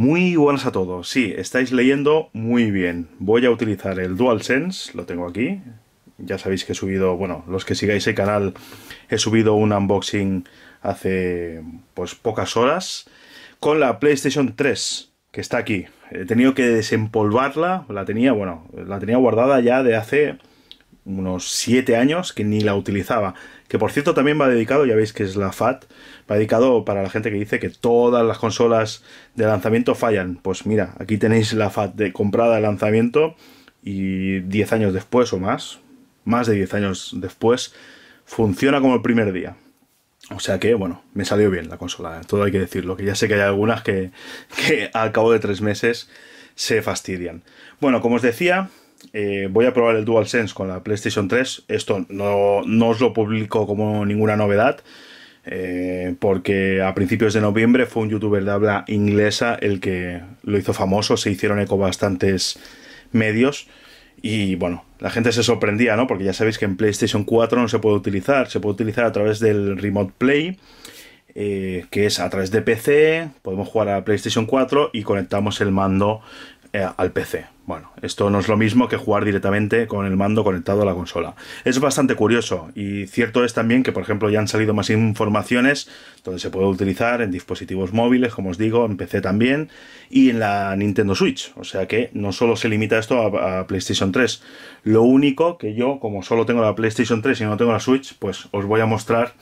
Muy buenas a todos. Sí, estáis leyendo muy bien. Voy a utilizar el DualSense, lo tengo aquí. Ya sabéis que he subido, bueno, los que sigáis el canal, he subido un unboxing hace pues pocas horas con la PlayStation 3 que está aquí. He tenido que desempolvarla, la tenía, bueno, la tenía guardada ya de hace unos 7 años que ni la utilizaba. Que por cierto también va dedicado, ya veis que es la FAT, va dedicado para la gente que dice que todas las consolas de lanzamiento fallan. Pues mira, aquí tenéis la FAT de comprada de lanzamiento y 10 años después o más, más de 10 años después, funciona como el primer día. O sea que, bueno, me salió bien la consola, todo hay que decirlo, que ya sé que hay algunas que, que al cabo de tres meses se fastidian. Bueno, como os decía, eh, voy a probar el DualSense con la PlayStation 3. Esto no, os lo publico como ninguna novedad, eh, porque a principios de noviembre fue un youtuber de habla inglesa el que lo hizo famoso, se hicieron eco bastantes medios. Y bueno, la gente se sorprendía, ¿no? Porque ya sabéis que en PlayStation 4 no se puede utilizar, se puede utilizar a través del Remote Play. Eh, que es a través de PC, podemos jugar a PlayStation 4 y conectamos el mando eh, al PC. Bueno, esto no es lo mismo que jugar directamente con el mando conectado a la consola. Es bastante curioso y cierto es también que, por ejemplo, ya han salido más informaciones donde se puede utilizar en dispositivos móviles, como os digo, en PC también y en la Nintendo Switch. O sea que no solo se limita esto a, PlayStation 3. Lo único que yo, como solo tengo la PlayStation 3 y no tengo la Switch, pues os voy a mostrar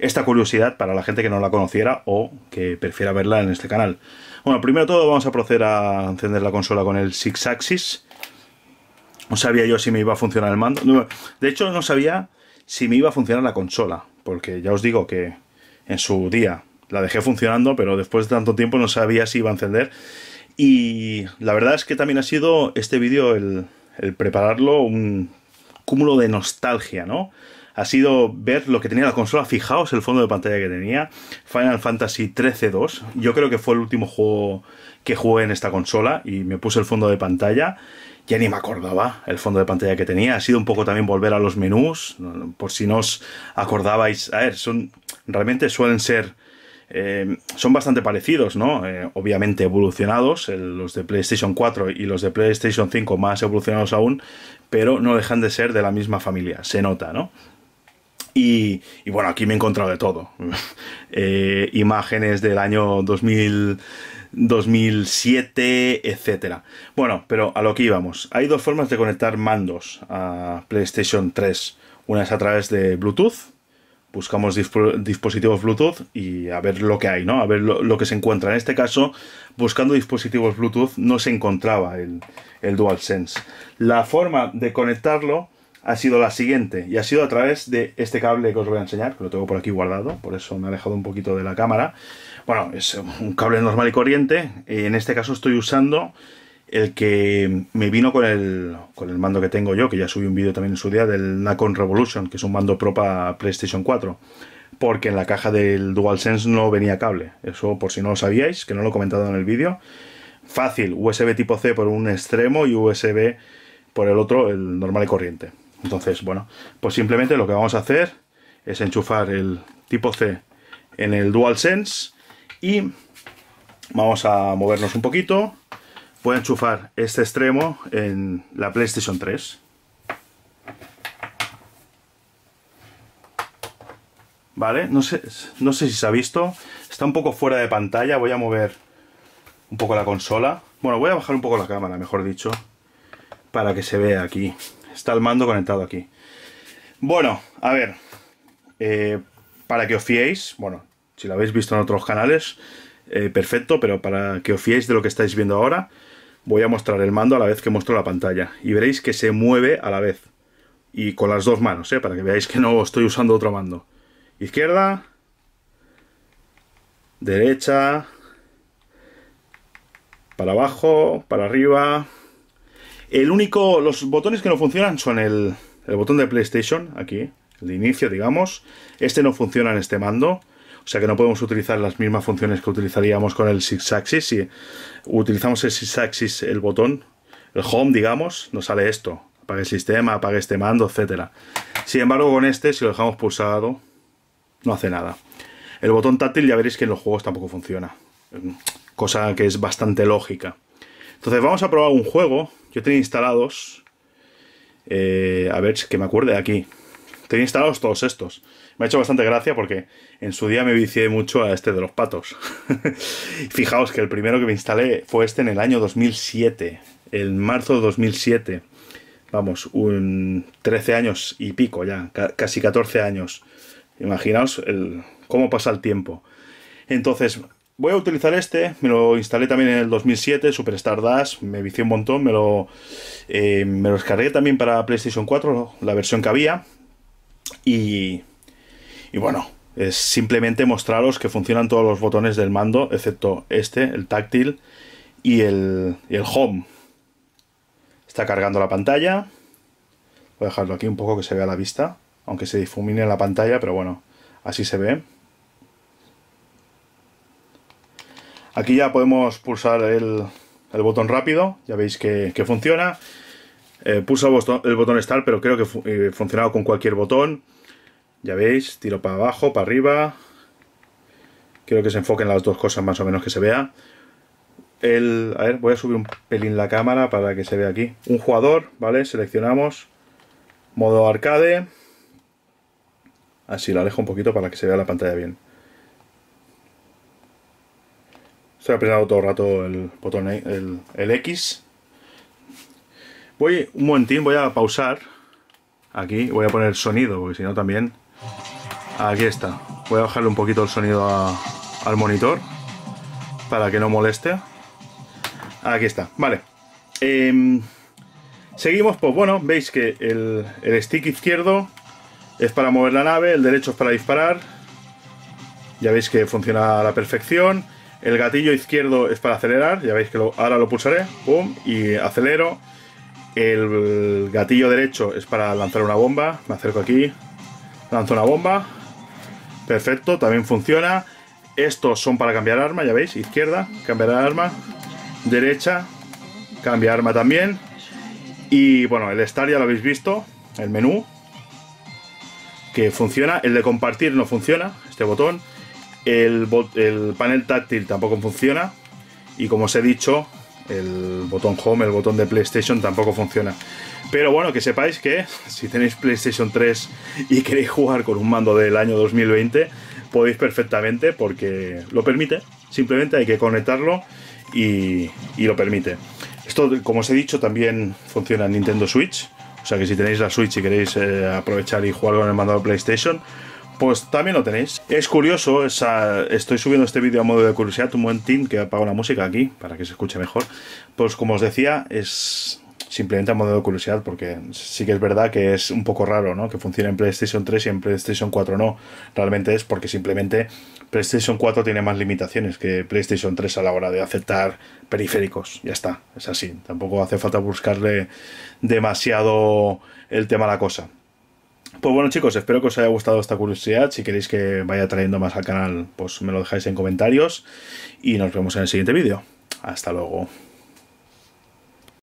esta curiosidad para la gente que no la conociera o que prefiera verla en este canal. Bueno, primero todo vamos a proceder a encender la consola con el Six Axis. No sabía yo si me iba a funcionar el mando. De hecho, no sabía si me iba a funcionar la consola, porque ya os digo que en su día la dejé funcionando, pero después de tanto tiempo no sabía si iba a encender. Y la verdad es que también ha sido este vídeo el, el prepararlo un cúmulo de nostalgia, ¿no? Ha sido ver lo que tenía la consola, fijaos el fondo de pantalla que tenía, Final Fantasy XIII-2, yo creo que fue el último juego que jugué en esta consola y me puse el fondo de pantalla, ya ni me acordaba el fondo de pantalla que tenía, ha sido un poco también volver a los menús, por si no os acordabais, a ver, son, realmente suelen ser eh, son bastante parecidos, ¿no? Eh, obviamente evolucionados, los de PlayStation 4 y los de PlayStation 5 más evolucionados aún, pero no dejan de ser de la misma familia, se nota, ¿no? Y, bueno, aquí me he encontrado de todo. Eh, imágenes del año 2000... 2007, etcétera. Bueno, pero a lo que íbamos. Hay dos formas de conectar mandos a PlayStation 3. Una es a través de Bluetooth, buscamos dispositivos Bluetooth y a ver lo que hay, ¿no? A ver lo, que se encuentra. En este caso, buscando dispositivos Bluetooth no se encontraba el, el DualSense. La forma de conectarlo ha sido la siguiente y ha sido a través de este cable que os voy a enseñar, que lo tengo por aquí guardado, por eso me ha alejado un poquito de la cámara. Bueno, es un cable normal y corriente. En este caso estoy usando el que me vino con el, con el mando que tengo yo, que ya subí un vídeo también en su día, del Nacon Revolution, que es un mando pro para PlayStation 4. Porque en la caja del DualSense no venía cable. Eso por si no lo sabíais, que no lo he comentado en el vídeo. Fácil, USB tipo C por un extremo y USB por el otro, el normal y corriente. Entonces, bueno, pues simplemente lo que vamos a hacer es enchufar el tipo C en el DualSense y vamos a movernos un poquito Voy a enchufar este extremo en la PlayStation 3. Vale, no sé, no sé si se ha visto. Está un poco fuera de pantalla. Voy a mover un poco la consola. Bueno, voy a bajar un poco la cámara, mejor dicho. Para que se vea aquí. Está el mando conectado aquí. Bueno, a ver. Eh, para que os fiéis. Bueno, si lo habéis visto en otros canales eh, perfecto, pero para que os fiéis de lo que estáis viendo ahora, voy a mostrar el mando a la vez que muestro la pantalla. Y veréis que se mueve a la vez. Y con las dos manos, ¿eh? para que veáis que no estoy usando otro mando. Izquierda. Derecha. Para abajo, para arriba. El único, los botones que no funcionan son el, botón de PlayStation, aquí, el de inicio, digamos. Este no funciona en este mando. O sea que no podemos utilizar las mismas funciones que utilizaríamos con el six Si utilizamos el six el botón, el home, digamos, nos sale esto. Apague el sistema, apague este mando, etcétera. Sin embargo, con este, si lo dejamos pulsado, no hace nada. El botón táctil ya veréis que en los juegos tampoco funciona. Cosa que es bastante lógica. Entonces vamos a probar un juego. Yo tenía instalados. Eh, a ver que me acuerde de aquí tenía instalados todos estos. Me ha hecho bastante gracia porque en su día me vicié mucho a este de los patos. Fijaos que el primero que me instalé fue este en el año 2007, en marzo de 2007. Vamos, un 13 años y pico ya, casi 14 años. Imaginaos el, cómo pasa el tiempo. Entonces, voy a utilizar este, me lo instalé también en el 2007, Superstar Dash, me vicié un montón, me lo, eh, me lo descargué también para PlayStation 4, la versión que había, y, y bueno, es simplemente mostraros que funcionan todos los botones del mando, excepto este, el táctil y el, home. Está cargando la pantalla. Voy a dejarlo aquí un poco que se vea la vista, aunque se difumine la pantalla, pero bueno, así se ve. Aquí ya podemos pulsar el, botón rápido, ya veis que, que funciona. Eh, puso el botón Start, pero creo que funcionado eh, funcionaba con cualquier botón. Ya veis, tiro para abajo, para arriba. Quiero que se enfoquen las dos cosas más o menos que se vea. El, a ver, voy a subir un pelín la cámara para que se vea aquí. Un jugador, ¿vale? Seleccionamos. Modo arcade. Así lo alejo un poquito para que se vea la pantalla bien. ha apretando todo el rato el botón, eh, el X. Voy un momentín, voy a pausar. Aquí voy a poner el sonido, porque si no también... Aquí está. Voy a bajarle un poquito el sonido al monitor para que no moleste. Aquí está, vale. Em, seguimos, pues bueno, veis que el, stick izquierdo es para mover la nave, el derecho es para disparar. Ya veis que funciona a la perfección. El gatillo izquierdo es para acelerar, ya veis que ahora lo pulsaré, pum, y acelero. El gatillo derecho es para lanzar una bomba. Me acerco aquí. Lanzo una bomba. Perfecto, también funciona. Estos son para cambiar arma, ya veis. Izquierda, cambiar arma. Derecha, cambiar arma también. Y bueno, el estar ya lo habéis visto. El menú. Que funciona. El de compartir no funciona. Este botón. El, el panel táctil tampoco funciona. Y como os he dicho, el botón home, el botón de PlayStation tampoco funciona. Pero bueno, que sepáis que si tenéis PlayStation 3 y queréis jugar con un mando del año 2020, podéis perfectamente porque lo permite. Simplemente hay que conectarlo y, lo permite. Esto, como os he dicho, también funciona en Nintendo Switch. O sea que si tenéis la Switch y queréis eh, aprovechar y jugar con el mando de PlayStation, pues también lo tenéis. Es curioso, estoy subiendo este vídeo a modo de curiosidad, un buen team que apago la música aquí para que se escuche mejor. Pues como os decía, es simplemente a modo de curiosidad, porque sí que es verdad que es un poco raro, ¿no? Que funcione en PlayStation 3 y en PlayStation 4 no. Realmente es porque simplemente PlayStation 4 tiene más limitaciones que PlayStation 3 a la hora de aceptar periféricos. Ya está, es así. Tampoco hace falta buscarle demasiado el tema a la cosa. Pues bueno chicos, espero que os haya gustado esta curiosidad. Si queréis que vaya trayendo más al canal, pues me lo dejáis en comentarios y nos vemos en el siguiente vídeo. Hasta luego.